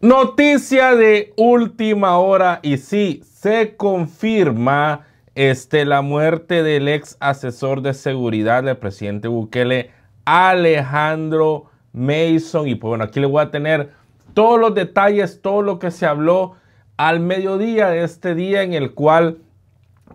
Noticia de última hora y sí, se confirma este, la muerte del ex asesor de seguridad del presidente Bukele, Alejandro Mason. Y pues bueno, aquí le voy a tener todos los detalles, todo lo que se habló al mediodía de este día en el cual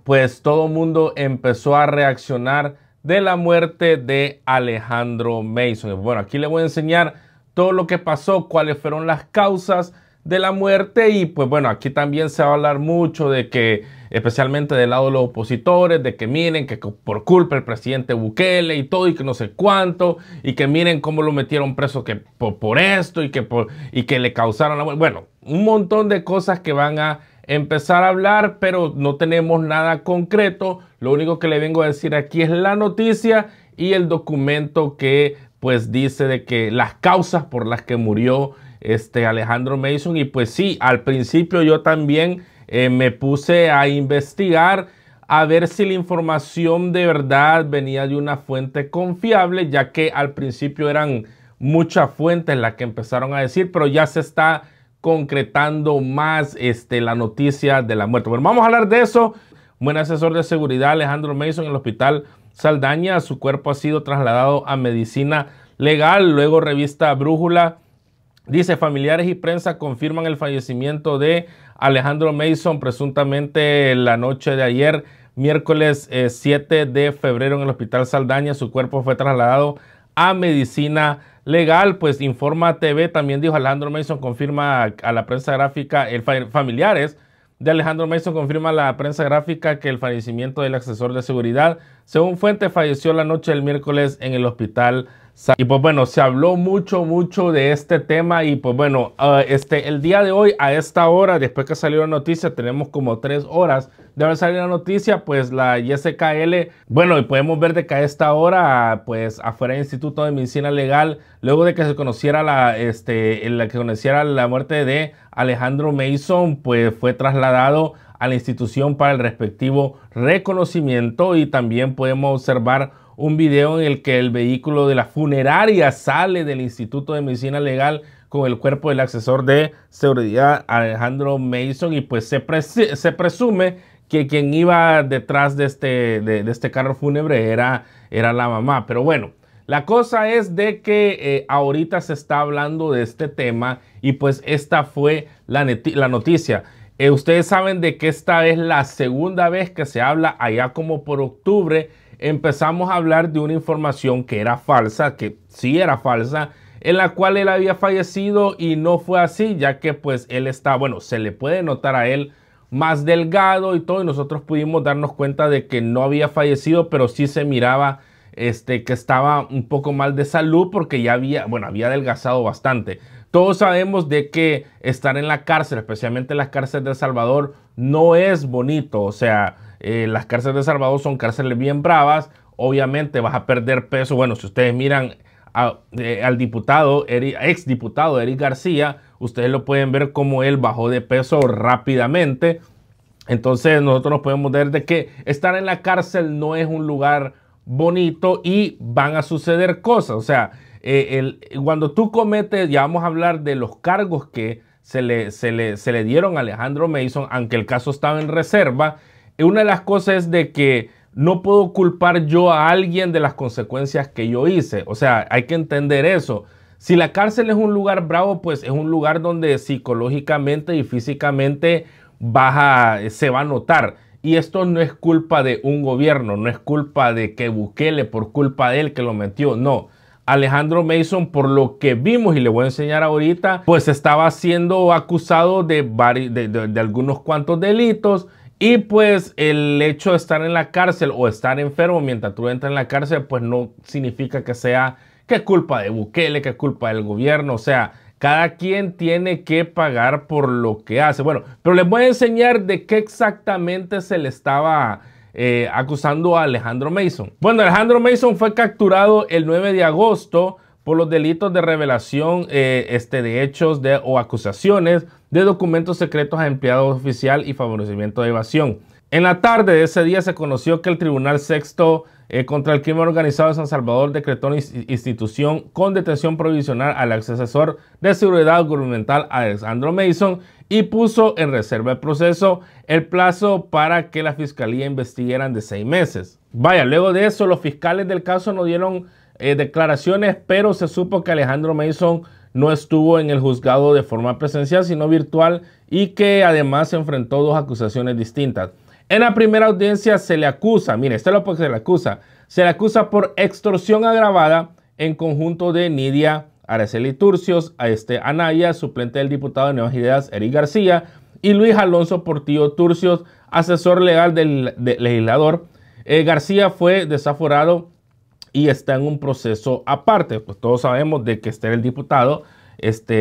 pues todo el mundo empezó a reaccionar de la muerte de Alejandro Mason. Pues, bueno, aquí le voy a enseñar todo lo que pasó, cuáles fueron las causas de la muerte y pues bueno, aquí también se va a hablar mucho de que, especialmente del lado de los opositores, de que miren que por culpa el presidente Bukele y todo y que no sé cuánto y que miren cómo lo metieron preso que por, esto y que, y que le causaron la muerte. Bueno, un montón de cosas que van a empezar a hablar, pero no tenemos nada concreto. Lo único que le vengo a decir aquí es la noticia y el documento que pues dice de que las causas por las que murió este Alejandro Mason y pues sí, al principio yo también eh, me puse a investigar a ver si la información de verdad venía de una fuente confiable, ya que al principio eran muchas fuentes las que empezaron a decir, pero ya se está concretando más este, la noticia de la muerte. Bueno, vamos a hablar de eso. Buen asesor de seguridad, Alejandro Mason, en el hospital Saldaña, su cuerpo ha sido trasladado a medicina legal. Luego revista Brújula dice, familiares y prensa confirman el fallecimiento de Alejandro Mason presuntamente la noche de ayer, miércoles 7 eh, de febrero en el Hospital Saldaña. Su cuerpo fue trasladado a medicina legal. Pues Informa TV también dijo Alejandro Mason confirma a, a la prensa gráfica, el familiares de Alejandro Mason confirma la prensa gráfica que el fallecimiento del asesor de seguridad, según fuente, falleció la noche del miércoles en el hospital y pues bueno, se habló mucho, mucho de este tema y pues bueno, ah, este, el día de hoy a esta hora, después que salió la noticia, tenemos como tres horas de haber salido la noticia, pues la YSKL, bueno, y podemos ver de que a esta hora, pues afuera del Instituto de Medicina Legal, luego de que se conociera la, este, la que conociera la muerte de Alejandro Mason, pues fue trasladado a la institución para el respectivo reconocimiento y también podemos observar un video en el que el vehículo de la funeraria sale del Instituto de Medicina Legal con el cuerpo del asesor de seguridad Alejandro Mason y pues se, se presume que quien iba detrás de este, de, este carro fúnebre era, era, la mamá. Pero bueno, la cosa es de que eh, ahorita se está hablando de este tema y pues esta fue la, noticia. Eh, ustedes saben de que esta es la segunda vez que se habla allá como por octubre empezamos a hablar de una información que era falsa, que sí era falsa, en la cual él había fallecido y no fue así, ya que pues él está, bueno, se le puede notar a él más delgado y todo, y nosotros pudimos darnos cuenta de que no había fallecido, pero sí se miraba este, que estaba un poco mal de salud porque ya había, bueno, había adelgazado bastante. Todos sabemos de que estar en la cárcel, especialmente en las cárceles de El Salvador, no es bonito, o sea, eh, las cárceles de Salvador son cárceles bien bravas. Obviamente vas a perder peso. Bueno, si ustedes miran eh, al diputado, ex diputado Eric García, ustedes lo pueden ver como él bajó de peso rápidamente. Entonces nosotros nos podemos ver de que estar en la cárcel no es un lugar bonito y van a suceder cosas. O sea, eh, cuando tú cometes, ya vamos a hablar de los cargos que se le, se le, se le dieron a Alejandro Mason, aunque el caso estaba en reserva, una de las cosas es de que no puedo culpar yo a alguien de las consecuencias que yo hice. O sea, hay que entender eso. Si la cárcel es un lugar bravo, pues es un lugar donde psicológicamente y físicamente eh, se va a notar. Y esto no es culpa de un gobierno, no es culpa de que Bukele, por culpa de él que lo metió, no. Alejandro Mason, por lo que vimos y le voy a enseñar ahorita, pues estaba siendo acusado de, de, de algunos cuantos delitos y pues el hecho de estar en la cárcel o estar enfermo mientras tú entras en la cárcel, pues no significa que sea que culpa de Bukele, que culpa del gobierno. O sea, cada quien tiene que pagar por lo que hace. Bueno, pero les voy a enseñar de qué exactamente se le estaba eh, acusando a Alejandro Mason. Bueno, Alejandro Mason fue capturado el 9 de agosto por los delitos de revelación eh, este, de hechos de, o acusaciones de documentos secretos a empleado oficial y favorecimiento de evasión. En la tarde de ese día se conoció que el Tribunal Sexto eh, contra el Crimen Organizado de San Salvador decretó una institución con detención provisional al ex asesor de seguridad gubernamental Alexandro Mason y puso en reserva el proceso el plazo para que la fiscalía investigaran de seis meses. Vaya, luego de eso los fiscales del caso no dieron eh, declaraciones, pero se supo que Alejandro Mason no estuvo en el juzgado de forma presencial, sino virtual, y que además se enfrentó dos acusaciones distintas. En la primera audiencia se le acusa, mire, este lo que se le acusa, se le acusa por extorsión agravada en conjunto de Nidia Araceli Turcios, a este Anaya, suplente del diputado de Nuevas Ideas, Eric García, y Luis Alonso Portillo Turcios, asesor legal del, legislador. Eh, García fue desaforado y está en un proceso aparte. Pues todos sabemos de que está el diputado este,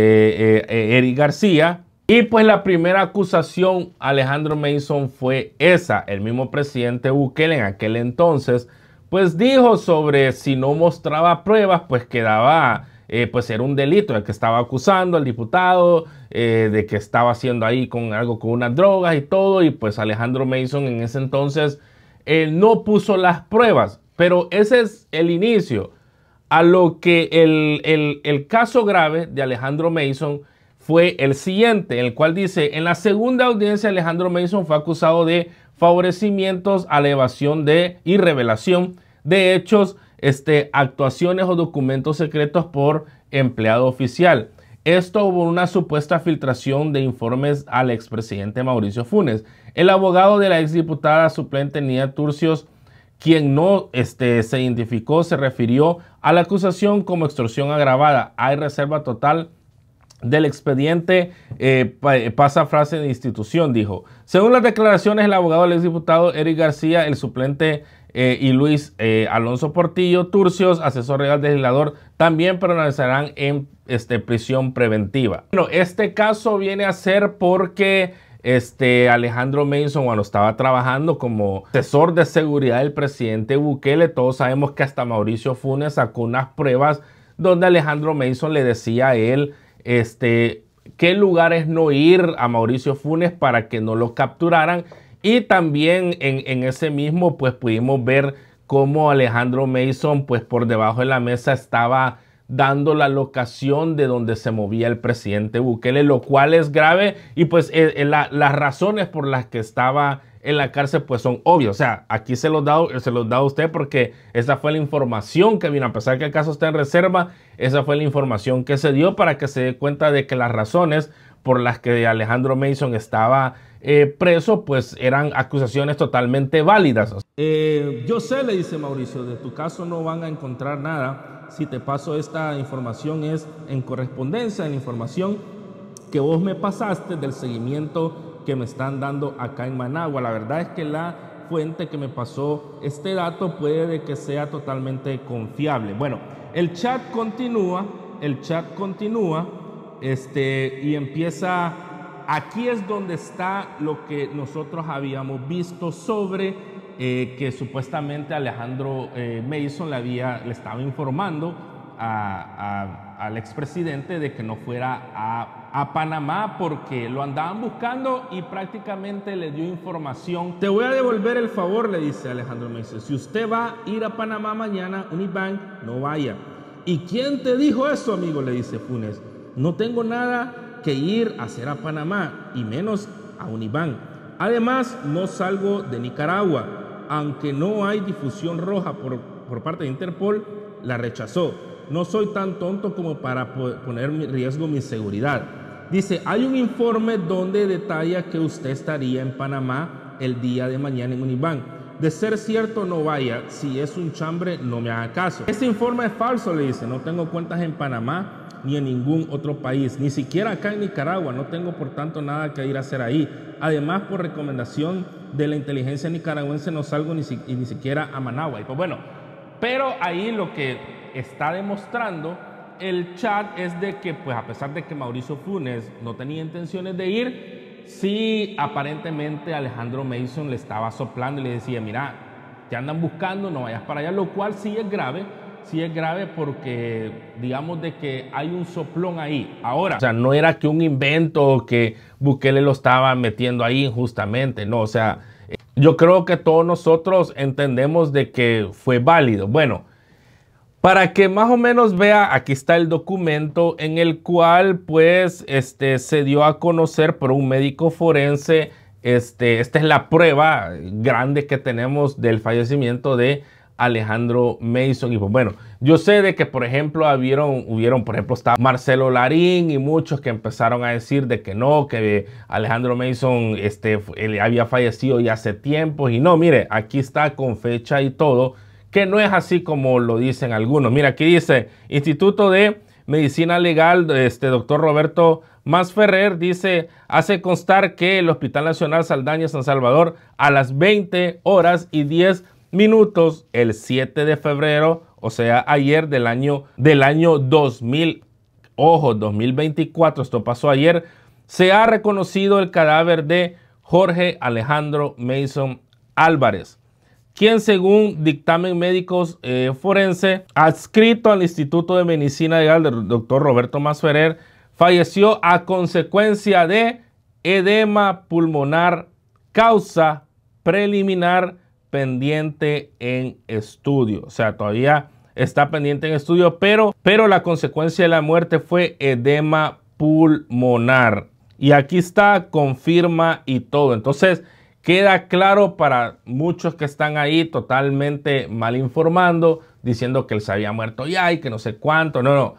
eh, eh, Eric García. Y pues la primera acusación Alejandro Mason fue esa. El mismo presidente Bukele en aquel entonces pues dijo sobre si no mostraba pruebas pues quedaba eh, pues era un delito el que estaba acusando al diputado de que estaba haciendo ahí con algo con unas drogas y todo y pues Alejandro Mason en ese entonces no puso las pruebas pero ese es el inicio a lo que el, caso grave de Alejandro Mason fue el siguiente, el cual dice, en la segunda audiencia Alejandro Mason fue acusado de favorecimientos a la evasión de y revelación de hechos, este, actuaciones o documentos secretos por empleado oficial. Esto hubo una supuesta filtración de informes al expresidente Mauricio Funes. El abogado de la exdiputada suplente Nia Turcios quien no este, se identificó se refirió a la acusación como extorsión agravada. Hay reserva total del expediente, eh, eh, pasa frase de institución, dijo. Según las declaraciones, el abogado del exdiputado Eric García, el suplente eh, y Luis Alonso Portillo, Turcios, asesor real legal legislador, también permanecerán en este, prisión preventiva. Bueno, este caso viene a ser porque este, Alejandro Mason cuando estaba trabajando como asesor de seguridad del presidente Bukele, todos sabemos que hasta Mauricio Funes sacó unas pruebas donde Alejandro Mason le decía a él, este, qué lugares no ir a Mauricio Funes para que no lo capturaran. Y también en, en, ese mismo, pues pudimos ver cómo Alejandro Mason, pues por debajo de la mesa estaba dando la locación de donde se movía el presidente Bukele, lo cual es grave y pues eh, eh, las razones por las que estaba en la cárcel pues son obvias. O sea, aquí se los, da, se los da a usted porque esa fue la información que vino, a pesar que el caso está en reserva, esa fue la información que se dio para que se dé cuenta de que las razones por las que Alejandro Mason estaba eh, preso, pues eran acusaciones totalmente válidas. Eh, yo sé, le dice Mauricio, de tu caso no van a encontrar nada. Si te paso esta información es en correspondencia, en información que vos me pasaste del seguimiento que me están dando acá en Managua. La verdad es que la fuente que me pasó este dato puede que sea totalmente confiable. Bueno, el chat continúa, el chat continúa este, y empieza aquí es donde está lo que nosotros habíamos visto sobre eh, que supuestamente Alejandro eh, Mason le, había, le estaba informando al expresidente de que no fuera a, a, Panamá porque lo andaban buscando y prácticamente le dio información. Te voy a devolver el favor, le dice Alejandro Mason. Si usted va a ir a Panamá mañana, Unibank, no vaya. ¿Y quién te dijo eso, amigo? Le dice Funes. No tengo nada que ir a ser a Panamá y menos a Univán. Además, no salgo de Nicaragua, aunque no hay difusión roja por, por parte de Interpol, la rechazó. No soy tan tonto como para poner en riesgo mi seguridad. Dice, hay un informe donde detalla que usted estaría en Panamá el día de mañana en Univán. De ser cierto, no vaya. Si es un chambre, no me haga caso. Este informe es falso, le dice. No tengo cuentas en Panamá ni en ningún otro país, ni siquiera acá en Nicaragua, no tengo por tanto nada que ir a hacer ahí. Además, por recomendación de la inteligencia nicaragüense no salgo ni, ni siquiera a Managua. Y pues bueno, pero ahí lo que está demostrando el chat es de que, pues a pesar de que Mauricio Funes no tenía intenciones de ir, sí aparentemente Alejandro Mason le estaba soplando y le decía, mira, te andan buscando, no vayas para allá, lo cual sí es grave si es grave porque digamos de que hay un soplón ahí. Ahora, o sea, no era que un invento que Bukele lo estaba metiendo ahí injustamente, no, o sea, yo creo que todos nosotros entendemos de que fue válido. Bueno, para que más o menos vea, aquí está el documento en el cual pues este, se dio a conocer por un médico forense, este, esta es la prueba grande que tenemos del fallecimiento de Alejandro Mason. Y pues bueno, yo sé de que, por ejemplo, hubieron, hubieron por ejemplo, está Marcelo Larín y muchos que empezaron a decir de que no, que Alejandro Mason este, había fallecido ya hace tiempo. Y no, mire, aquí está con fecha y todo, que no es así como lo dicen algunos. Mira, aquí dice Instituto de Medicina Legal, este doctor Roberto Masferrer dice, hace constar que el Hospital Nacional Saldaña San Salvador a las 20 horas y 10 minutos el 7 de febrero, o sea, ayer del año, del año 2000, ojo, 2024, esto pasó ayer, se ha reconocido el cadáver de Jorge Alejandro Mason Álvarez, quien según dictamen médicos eh, forense, adscrito al Instituto de Medicina Legal del doctor Roberto Masferer falleció a consecuencia de edema pulmonar causa preliminar pendiente en estudio. O sea, todavía está pendiente en estudio, pero, pero la consecuencia de la muerte fue edema pulmonar. Y aquí está, confirma y todo. Entonces, queda claro para muchos que están ahí totalmente mal informando, diciendo que él se había muerto ya y que no sé cuánto. No, no.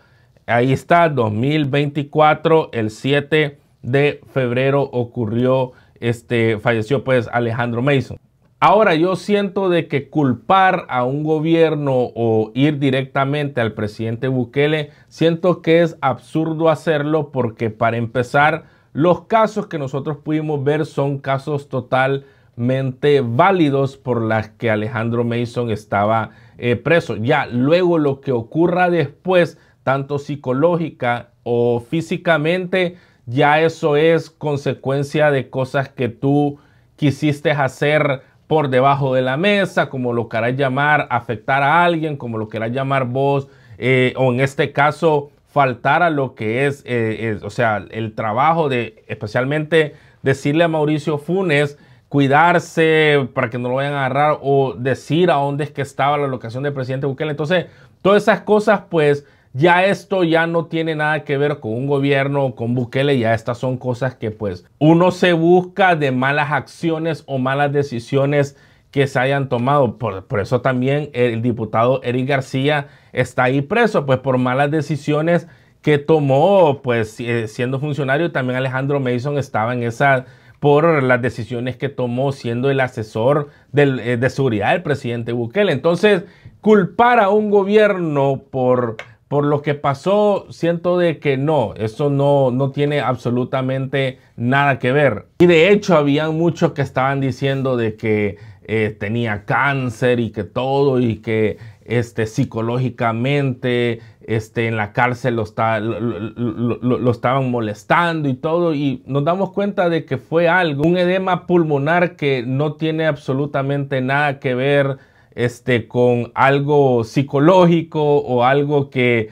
Ahí está, 2024, el 7 de febrero ocurrió, este, falleció pues Alejandro Mason. Ahora, yo siento de que culpar a un gobierno o ir directamente al presidente Bukele, siento que es absurdo hacerlo porque para empezar, los casos que nosotros pudimos ver son casos totalmente válidos por las que Alejandro Mason estaba eh, preso. Ya, luego lo que ocurra después, tanto psicológica o físicamente, ya eso es consecuencia de cosas que tú quisiste hacer por debajo de la mesa, como lo queráis llamar, afectar a alguien, como lo queráis llamar vos, eh, o en este caso, faltar a lo que eh, es, o sea, el trabajo de, especialmente, decirle a Mauricio Funes, cuidarse para que no lo vayan a agarrar o decir a dónde es que estaba la locación del presidente Bukele. Entonces, todas esas cosas, pues, ya esto ya no tiene nada que ver con un gobierno, con Bukele, ya estas son cosas que pues uno se busca de malas acciones o malas decisiones que se hayan tomado. Por, eso también el diputado Eric García está ahí preso, pues por malas decisiones que tomó, pues eh, siendo funcionario, también Alejandro Mason estaba en esa por las decisiones que tomó siendo el asesor eh, de seguridad del presidente Bukele. Entonces, culpar a un gobierno por por lo que pasó, siento de que no, eso no, no tiene absolutamente nada que ver. Y de hecho, habían muchos que estaban diciendo de que eh, tenía cáncer y que todo y que este, psicológicamente este, en la cárcel lo, lo, estaban molestando y todo, y nos damos cuenta de que fue algo, un edema pulmonar que no tiene absolutamente nada que ver este, con algo psicológico o algo que,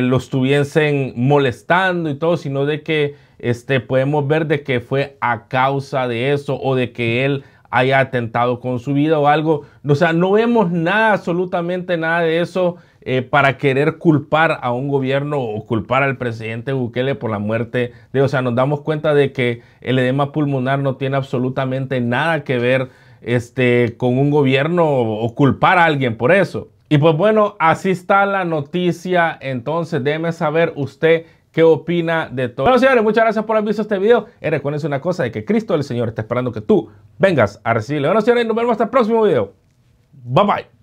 lo estuviesen molestando y todo, sino de que este, podemos ver de que fue a causa de eso o de que él haya atentado con su vida o algo. O sea, no vemos nada, absolutamente nada de eso eh, para querer culpar a un gobierno o culpar al presidente Bukele por la muerte de... O sea, nos damos cuenta de que el edema pulmonar no tiene absolutamente nada que ver este, con un gobierno o culpar a alguien por eso. Y pues bueno, así está la noticia. Entonces, déme saber usted qué opina de todo. Bueno, señores, muchas gracias por haber visto este video. Y recuérdense una cosa de que Cristo el Señor está esperando que tú vengas a recibirle. Bueno, señores, nos vemos hasta el próximo video. Bye bye.